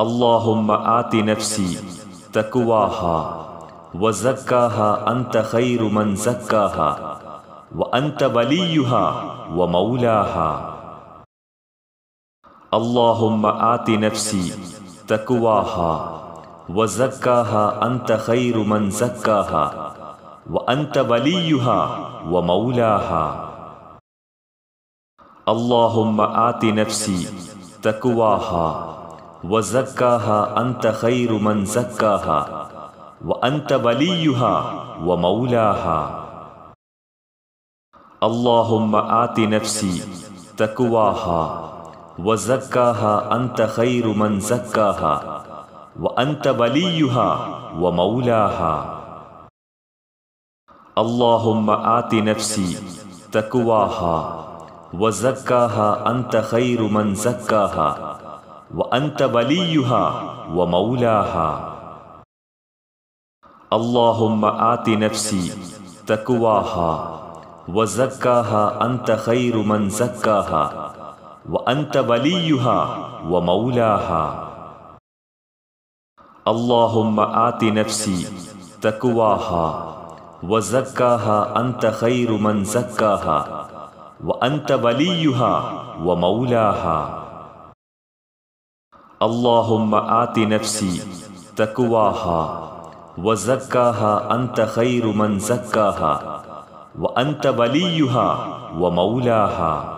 اللهم آت نفسي تقواها وزكاها أنت خير من زكاها وأنت وليها ومولاها اللهم آت نفسي تقواها وزكاها أنت خير من زكاها وأنت وليها ومولاها اللهم آت نفسي تقواها وزكاها أنت خير من زكاها وأنت وليها ومولاها اللهم آت نفسي تقواها وزكاها أنت خير من زكاها وأنت وليها ومولاها اللهم آت نفسي تقواها وزكاها أنت خير من زكاها وأنت وليها ومولاها اللهم آت نفسي تقواها وزكاها أنت خير من زكاها وأنت وليها ومولاها اللهم آت نفسي تقواها وزكاها أنت خير من زكاها وأنت وليها ومولاها اللهم آت نفسي تقواها وزكاها أنت خير من زكاها وأنت وليها ومولاها